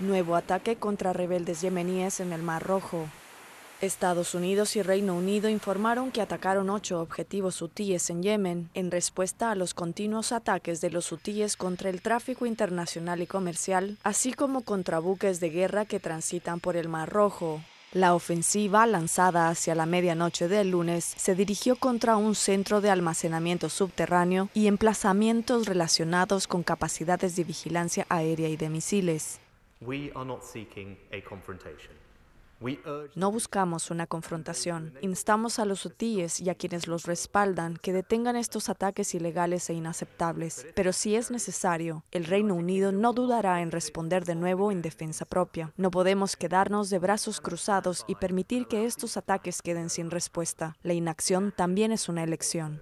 Nuevo ataque contra rebeldes yemeníes en el Mar Rojo. Estados Unidos y Reino Unido informaron que atacaron ocho objetivos hutíes en Yemen en respuesta a los continuos ataques de los hutíes contra el tráfico internacional y comercial, así como contra buques de guerra que transitan por el Mar Rojo. La ofensiva, lanzada hacia la medianoche del lunes, se dirigió contra un centro de almacenamiento subterráneo y emplazamientos relacionados con capacidades de vigilancia aérea y de misiles. No buscamos una confrontación. Instamos a los hutíes y a quienes los respaldan que detengan estos ataques ilegales e inaceptables. Pero si es necesario, el Reino Unido no dudará en responder de nuevo en defensa propia. No podemos quedarnos de brazos cruzados y permitir que estos ataques queden sin respuesta. La inacción también es una elección.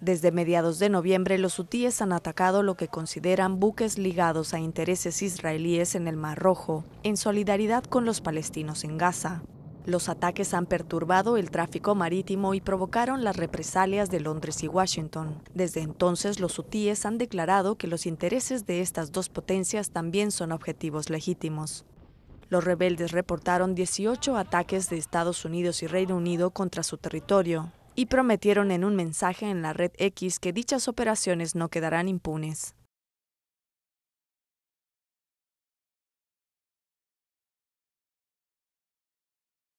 Desde mediados de noviembre, los hutíes han atacado lo que consideran buques ligados a intereses israelíes en el Mar Rojo, en solidaridad con los palestinos en Gaza. Los ataques han perturbado el tráfico marítimo y provocaron las represalias de Londres y Washington. Desde entonces, los hutíes han declarado que los intereses de estas dos potencias también son objetivos legítimos. Los rebeldes reportaron 18 ataques de Estados Unidos y Reino Unido contra su territorio, y prometieron en un mensaje en la red X que dichas operaciones no quedarán impunes.